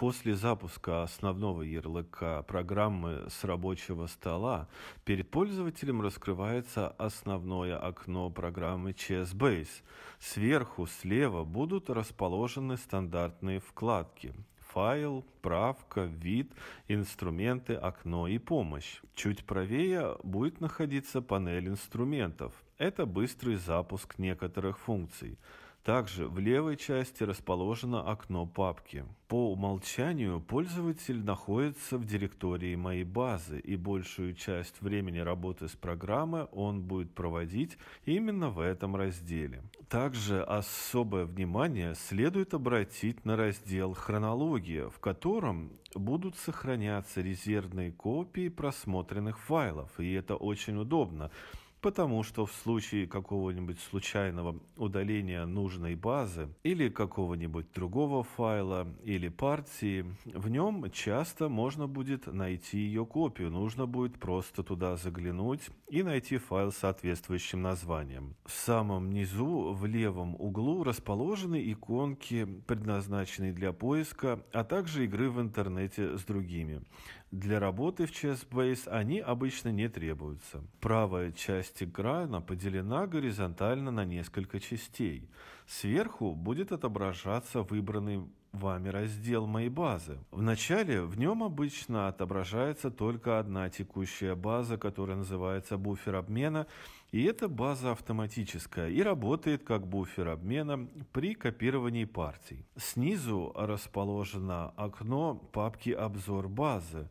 После запуска основного ярлыка программы с рабочего стола перед пользователем раскрывается основное окно программы ChessBase. Сверху слева будут расположены стандартные вкладки файл, правка, вид, инструменты, окно и помощь. Чуть правее будет находиться панель инструментов. Это быстрый запуск некоторых функций. Также в левой части расположено окно папки. По умолчанию пользователь находится в директории моей базы и большую часть времени работы с программой он будет проводить именно в этом разделе. Также особое внимание следует обратить на раздел «Хронология», в котором будут сохраняться резервные копии просмотренных файлов, и это очень удобно, потому что в случае какого-нибудь случайного удаления нужной базы или какого-нибудь другого файла или партии, в нем часто можно будет найти ее копию, нужно будет просто туда заглянуть и найти файл с соответствующим названием. В самом низу, в левом углу, расположены иконки, предназначенные для поиска, а также игры в интернете с другими. Для работы в ChessBase они обычно не требуются. Правая часть экрана поделена горизонтально на несколько частей. Сверху будет отображаться выбранный вами раздел «Мои базы». Вначале в нем обычно отображается только одна текущая база, которая называется буфер обмена, и эта база автоматическая и работает как буфер обмена при копировании партий. Снизу расположено окно папки «Обзор базы»,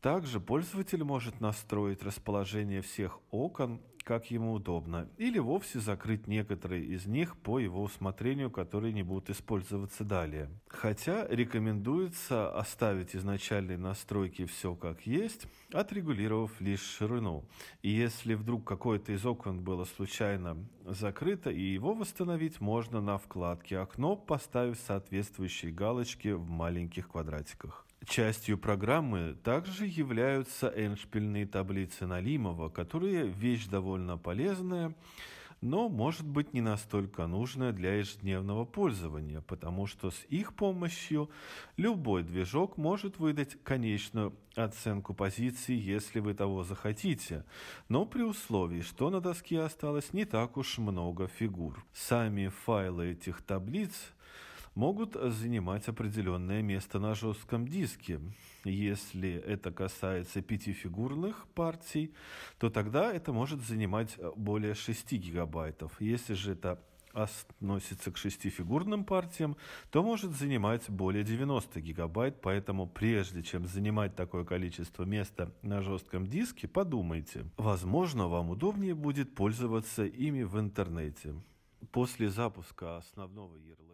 также пользователь может настроить расположение всех окон, как ему удобно, или вовсе закрыть некоторые из них по его усмотрению, которые не будут использоваться далее. Хотя рекомендуется оставить изначальные настройки все как есть, отрегулировав лишь ширину. И если вдруг какое-то из окон было случайно закрыто, и его восстановить можно на вкладке «Окно», поставив соответствующие галочки в маленьких квадратиках. Частью программы также являются эндшпильные таблицы Налимова, которые вещь довольно полезная, но может быть не настолько нужная для ежедневного пользования, потому что с их помощью любой движок может выдать конечную оценку позиции, если вы того захотите, но при условии, что на доске осталось не так уж много фигур. Сами файлы этих таблиц – могут занимать определенное место на жестком диске. Если это касается пятифигурных партий, то тогда это может занимать э, более 6 гигабайтов. Если же это относится к шестифигурным партиям, то может занимать более 90 гигабайт, поэтому прежде чем занимать такое количество места на жестком диске, подумайте. Возможно, вам удобнее будет пользоваться ими в интернете. После запуска основного ярлыка